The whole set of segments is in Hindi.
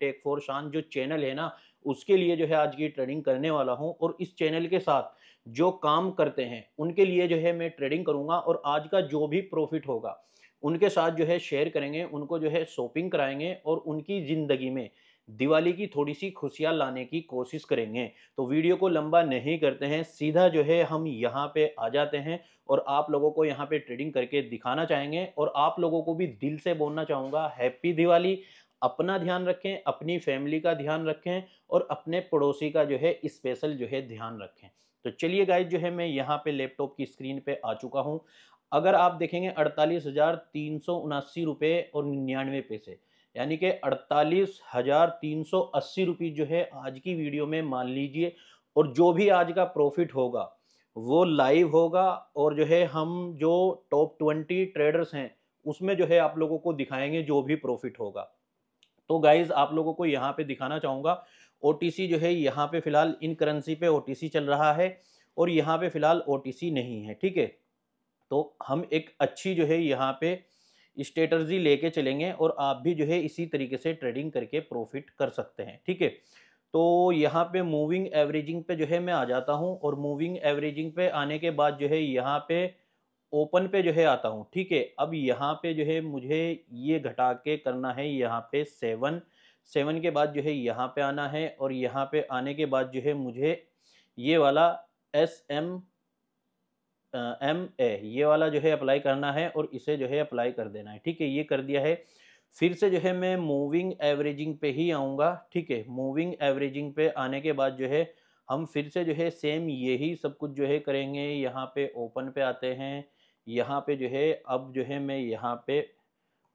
टेक फोर शान जो चैनल है ना उसके लिए जो है आज की ट्रेडिंग करने वाला हूँ और इस चैनल के साथ जो काम करते हैं उनके लिए जो है मैं ट्रेडिंग करूँगा और आज का जो भी प्रॉफिट होगा उनके साथ जो है शेयर करेंगे उनको जो है शॉपिंग कराएंगे और उनकी ज़िंदगी में दिवाली की थोड़ी सी खुशियाँ लाने की कोशिश करेंगे तो वीडियो को लंबा नहीं करते हैं सीधा जो है हम यहाँ पे आ जाते हैं और आप लोगों को यहाँ पे ट्रेडिंग करके दिखाना चाहेंगे और आप लोगों को भी दिल से बोलना चाहूँगा हैप्पी दिवाली अपना ध्यान रखें अपनी फैमिली का ध्यान रखें और अपने पड़ोसी का जो है स्पेशल जो है ध्यान रखें तो चलिए गाइज जो है मैं यहाँ पे लैपटॉप की स्क्रीन पे आ चुका हूँ अगर आप देखेंगे अड़तालीस हज़ार तीन सौ उनासी रुपये और निन्यानवे पैसे यानी कि अड़तालीस हज़ार तीन सौ अस्सी रुपये जो है आज की वीडियो में मान लीजिए और जो भी आज का प्रॉफिट होगा वो लाइव होगा और जो है हम जो टॉप ट्वेंटी ट्रेडर्स हैं उसमें जो है आप लोगों को दिखाएंगे जो भी प्रॉफिट होगा तो गाइज आप लोगों को यहाँ पे दिखाना चाहूँगा ओ जो है यहाँ पे फिलहाल इन करेंसी पे ओ चल रहा है और यहाँ पे फिलहाल ओ नहीं है ठीक है तो हम एक अच्छी जो है यहाँ पे स्ट्रेटर्जी लेके चलेंगे और आप भी जो है इसी तरीके से ट्रेडिंग करके प्रॉफिट कर सकते हैं ठीक है तो यहाँ पे मूविंग एवरेजिंग पे जो है मैं आ जाता हूँ और मूविंग एवरेजिंग पे आने के बाद जो है यहाँ पे ओपन पे जो है आता हूँ ठीक है अब यहाँ पे जो है मुझे ये घटा के करना है यहाँ पे सेवन सेवन के बाद जो है यहाँ पे आना है और यहाँ पे आने के बाद जो है मुझे ये वाला एस एम एम ए ये वाला जो है अप्लाई करना है और इसे जो है अप्लाई कर देना है ठीक है ये कर दिया है फिर से जो है मैं मूविंग एवरेजिंग पे ही आऊँगा ठीक है मूविंग एवरेजिंग पे आने के बाद जो है हम फिर से जो है सेम यही सब कुछ जो है करेंगे यहाँ पे ओपन पे आते हैं यहाँ पे जो है अब जो है मैं यहाँ पे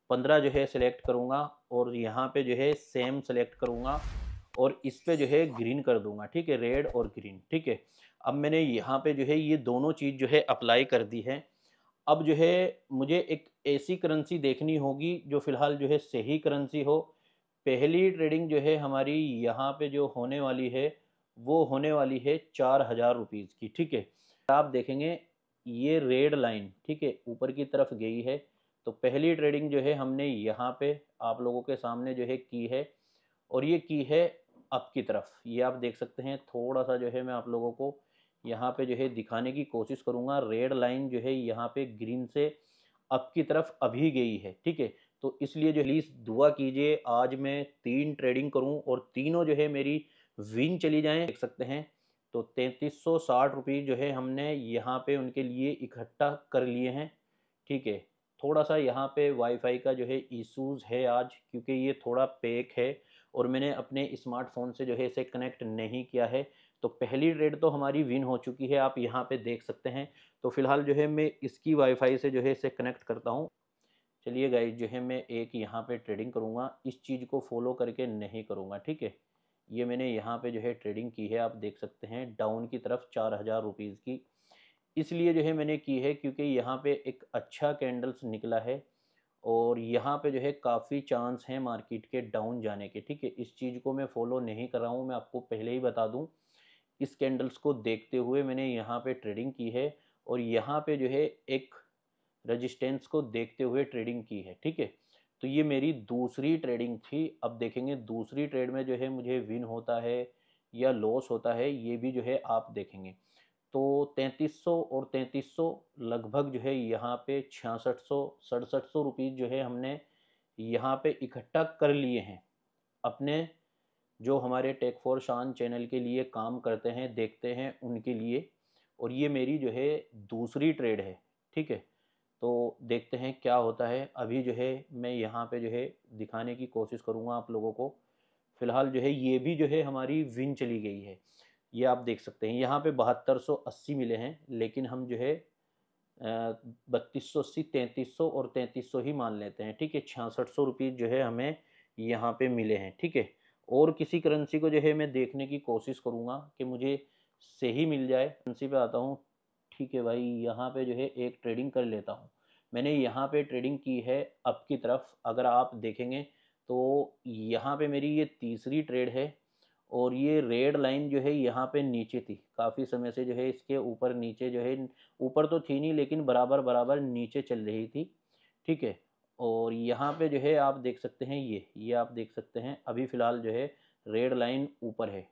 पंद्रह जो है सिलेक्ट करूँगा और यहाँ पे जो है सेम सेलेक्ट करूँगा और इस पर जो है ग्रीन कर दूँगा ठीक है रेड और ग्रीन ठीक है अब मैंने यहाँ पे जो है ये दोनों चीज़ जो है अप्लाई कर दी है अब जो है मुझे एक ऐसी करेंसी देखनी होगी जो फ़िलहाल जो है सही करेंसी हो पहली ट्रेडिंग जो है हमारी यहाँ पे जो होने वाली है वो होने वाली है चार हज़ार रुपीज़ की ठीक है आप देखेंगे ये रेड लाइन ठीक है ऊपर की तरफ गई है तो पहली ट्रेडिंग जो है हमने यहाँ पे आप लोगों के सामने जो है की है और ये की है अप की तरफ ये आप देख सकते हैं थोड़ा सा जो है मैं आप लोगों को यहाँ पे जो है दिखाने की कोशिश करूँगा रेड लाइन जो है यहाँ पे ग्रीन से अप की तरफ अभी गई है ठीक है तो इसलिए जो प्लीज़ दुआ कीजिए आज मैं तीन ट्रेडिंग करूँ और तीनों जो है मेरी विन चली जाएँ देख सकते हैं तो तैंतीस सौ साठ रुपये जो है हमने यहाँ पे उनके लिए इकट्ठा कर लिए हैं ठीक है थोड़ा सा यहाँ पे वाईफाई का जो है इशूज़ है आज क्योंकि ये थोड़ा पैक है और मैंने अपने स्मार्टफोन से जो है इसे कनेक्ट नहीं किया है तो पहली ट्रेड तो हमारी विन हो चुकी है आप यहाँ पे देख सकते हैं तो फिलहाल जो है मैं इसकी वाईफाई से जो है इसे कनेक्ट करता हूँ चलिए गाइज जो है मैं एक यहाँ पे ट्रेडिंग करूँगा इस चीज़ को फॉलो करके नहीं करूँगा ठीक है ये मैंने यहाँ पे जो है ट्रेडिंग की है आप देख सकते हैं डाउन की तरफ चार हज़ार रुपीज़ की इसलिए जो है मैंने की है क्योंकि यहाँ पे एक अच्छा कैंडल्स निकला है और यहाँ पे जो है काफ़ी चांस हैं मार्केट के डाउन जाने के ठीक है इस चीज़ को मैं फॉलो नहीं कर रहा हूँ मैं आपको पहले ही बता दूँ इस कैंडल्स को देखते हुए मैंने यहाँ पे ट्रेडिंग की है और यहाँ पे जो है एक रजिस्टेंस को देखते हुए ट्रेडिंग की है ठीक है तो ये मेरी दूसरी ट्रेडिंग थी अब देखेंगे दूसरी ट्रेड में जो है मुझे विन होता है या लॉस होता है ये भी जो है आप देखेंगे तो 3300 और 3300 लगभग जो है यहाँ पे छियासठ सौ सड़सठ सौ रुपीज़ जो है हमने यहाँ पे इकट्ठा कर लिए हैं अपने जो हमारे टेक फॉर शान चैनल के लिए काम करते हैं देखते हैं उनके लिए और ये मेरी जो है दूसरी ट्रेड है ठीक है तो देखते हैं क्या होता है अभी जो है मैं यहाँ पे जो है दिखाने की कोशिश करूँगा आप लोगों को फ़िलहाल जो है ये भी जो है हमारी विन चली गई है ये आप देख सकते हैं यहाँ पे बहत्तर सौ अस्सी मिले हैं लेकिन हम जो है बत्तीस सौ अस्सी तैंतीस सौ और तैंतीस सौ ही मान लेते हैं ठीक है छियासठ सौ रुपये जो है हमें यहाँ पे मिले हैं ठीक है और किसी करेंसी को जो है मैं देखने की कोशिश करूँगा कि मुझे सही मिल जाए करेंसी पर आता हूँ ठीक है भाई यहाँ पे जो है एक ट्रेडिंग कर लेता हूँ मैंने यहाँ पे ट्रेडिंग की है अप की तरफ अगर आप देखेंगे तो यहाँ पे मेरी ये तीसरी ट्रेड है और ये रेड लाइन जो है यहाँ पे नीचे थी काफ़ी समय से जो है इसके ऊपर नीचे जो है ऊपर तो थी नहीं लेकिन बराबर बराबर नीचे चल रही थी ठीक है और यहाँ पे जो है आप देख सकते हैं ये ये आप देख सकते हैं अभी फ़िलहाल जो है रेड लाइन ऊपर है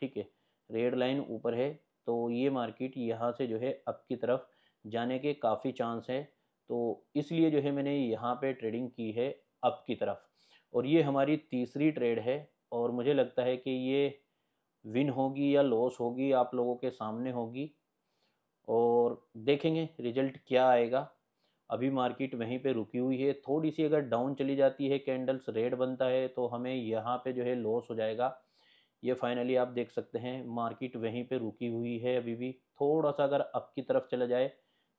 ठीक है रेड लाइन ऊपर है तो ये मार्केट यहाँ से जो है अप की तरफ जाने के काफ़ी चांस है तो इसलिए जो है मैंने यहाँ पे ट्रेडिंग की है अप की तरफ और ये हमारी तीसरी ट्रेड है और मुझे लगता है कि ये विन होगी या लॉस होगी आप लोगों के सामने होगी और देखेंगे रिजल्ट क्या आएगा अभी मार्केट वहीं पे रुकी हुई है थोड़ी सी अगर डाउन चली जाती है कैंडल्स रेड बनता है तो हमें यहाँ पे जो है लॉस हो जाएगा ये फाइनली आप देख सकते हैं मार्केट वहीं पे रुकी हुई है अभी भी थोड़ा सा अगर अप की तरफ चला जाए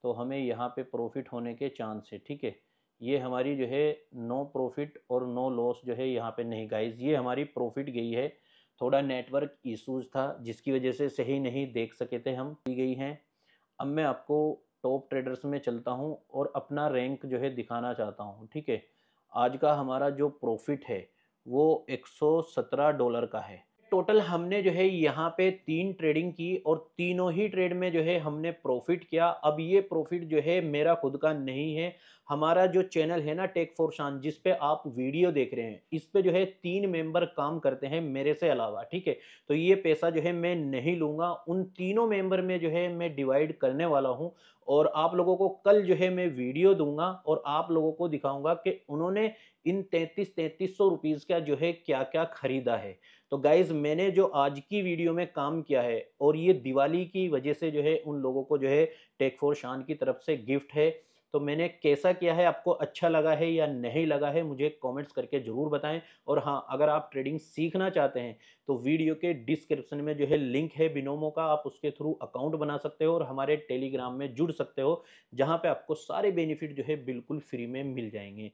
तो हमें यहाँ पे प्रॉफिट होने के चांस है ठीक है ये हमारी जो है नो प्रॉफिट और नो लॉस जो है यहाँ पे नहीं गाइज ये हमारी प्रॉफिट गई है थोड़ा नेटवर्क इशूज़ था जिसकी वजह से सही नहीं देख सके थे हम की गई हैं अब मैं आपको टॉप ट्रेडर्स में चलता हूँ और अपना रैंक जो है दिखाना चाहता हूँ ठीक है आज का हमारा जो प्रॉफिट है वो 117 डॉलर का है टोटल हमने जो है यहाँ पे तीन ट्रेडिंग की और तीनों ही ट्रेड में जो है हमने प्रॉफिट किया अब ये प्रॉफिट जो है मेरा खुद का नहीं है हमारा जो चैनल है ना टेक फॉर शान जिस पे आप वीडियो देख रहे हैं इस पे जो है तीन मेंबर काम करते हैं मेरे से अलावा ठीक है तो ये पैसा जो है मैं नहीं लूँगा उन तीनों मेंबर में जो है मैं डिवाइड करने वाला हूँ और आप लोगों को कल जो है मैं वीडियो दूंगा और आप लोगों को दिखाऊंगा कि उन्होंने इन तैंतीस तैंतीस सौ रुपीज़ का जो है क्या क्या ख़रीदा है तो गाइज़ मैंने जो आज की वीडियो में काम किया है और ये दिवाली की वजह से जो है उन लोगों को जो है टेक फोर शान की तरफ से गिफ्ट है तो मैंने कैसा किया है आपको अच्छा लगा है या नहीं लगा है मुझे कमेंट्स करके ज़रूर बताएं और हाँ अगर आप ट्रेडिंग सीखना चाहते हैं तो वीडियो के डिस्क्रिप्शन में जो है लिंक है बिनोमो का आप उसके थ्रू अकाउंट बना सकते हो और हमारे टेलीग्राम में जुड़ सकते हो जहाँ पे आपको सारे बेनिफिट जो है बिल्कुल फ्री में मिल जाएंगे